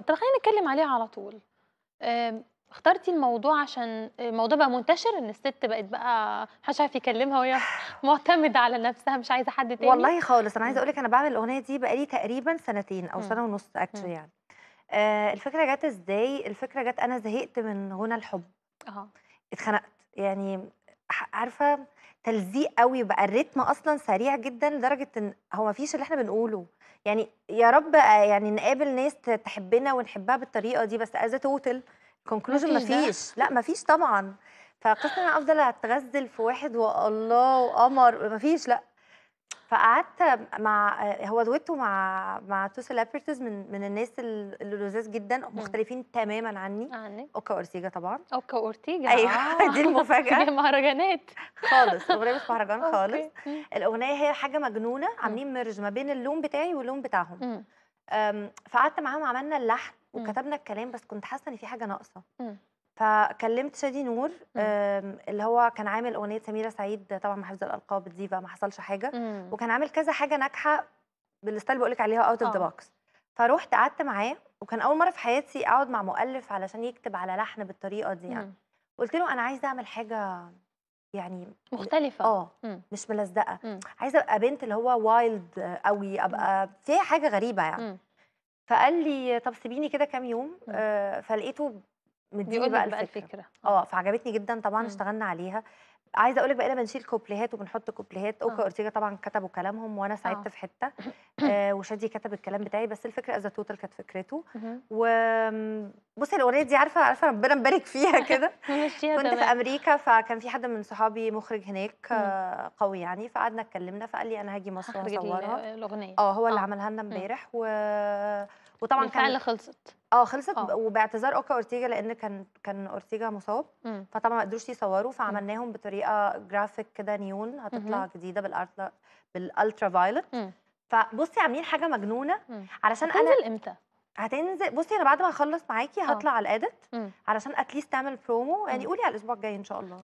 طب خلينا نتكلم عليها على طول اخترتي الموضوع عشان الموضوع بقى منتشر ان الست بقت بقى محدش عارف يكلمها وهي معتمده على نفسها مش عايزه حد تاني والله خالص انا عايزه اقول لك انا بعمل الاغنيه دي بقالي تقريبا سنتين او سنه ونص اكشلي يعني آه الفكره جت ازاي الفكره جت انا زهقت من غنى الحب اه اتخنقت يعني عارفه تلزيق قوي بقى الريتم اصلا سريع جدا لدرجه ان هو مفيش اللي احنا بنقوله يعني يا رب يعني نقابل ناس تحبنا ونحبها بالطريقه دي بس از توتال كونكلوجن مفيش لا مفيش طبعا فقصه انا افضل اتغزل في واحد والله وقمر مفيش لا فقعدت مع هو دويتو مع مع تو سيلبرتيز من من الناس اللي لذاذ جدا مختلفين تماما عني عني اوكا اورتيجا طبعا اوكا اورتيجا ايوه آه. دي المفاجاه مهرجانات خالص الاغنيه مش مهرجان خالص الاغنيه هي حاجه مجنونه عاملين ميرج ما بين اللون بتاعي واللون بتاعهم فقعدت معاهم عملنا اللحن وكتبنا الكلام بس كنت حاسه ان في حاجه ناقصه فكلمت شادي نور إمم. آمم، اللي هو كان عامل اغنيه سميره سعيد طبعا مع حفظ الالقاب ديفا ما حصلش حاجه مم. وكان عامل كذا حاجه ناجحه بالستايل بقول لك عليها اوت اوف ذا بوكس فروحت قعدت معاه وكان اول مره في حياتي اقعد مع مؤلف علشان يكتب على لحن بالطريقه دي يعني مم. قلت له انا عايزه اعمل حاجه يعني مختلفه اه إمم. مش ملزقه عايزه ابقى بنت اللي هو وايلد قوي ابقى فيها حاجه غريبه يعني مم. فقال لي طب سيبيني كده كام يوم آه فلقيته مديني بقى الفكره, الفكرة. اه. اه فعجبتني جدا طبعا مم. اشتغلنا عليها عايزه اقول لك بقينا بنشيل كوبليهات وبنحط كوبليهات اوكا اه. اورتيجا طبعا كتبوا كلامهم وانا اه. ساعدت في حته آه وشادي كتب الكلام بتاعي بس الفكره از توتال كانت فكرته وبصي الاغنيه دي عارفه عارفه ربنا مبارك فيها كده كنت في امريكا فكان في حد من صحابي مخرج هناك آه قوي يعني فقعدنا اتكلمنا فقال لي انا هاجي مصر واصورها الاغنيه اه هو اللي عملها لنا امبارح و وطبعا كان كان خلصت اه خلصت آه. وباعتذار اوكا اورتيجا لان كان كان اورتيجا مصاب مم. فطبعا ما قدروش يصوروا فعملناهم بطريقه جرافيك كده نيون هتطلع مم. جديده بالارت بالالترا فايلت فبصي عاملين حاجه مجنونه مم. علشان انا هتنزل امتى هتنزل بصي انا بعد ما اخلص معاكي هطلع أوه. على الاديت علشان اتليست تعمل برومو يعني قولي على الاسبوع الجاي ان شاء الله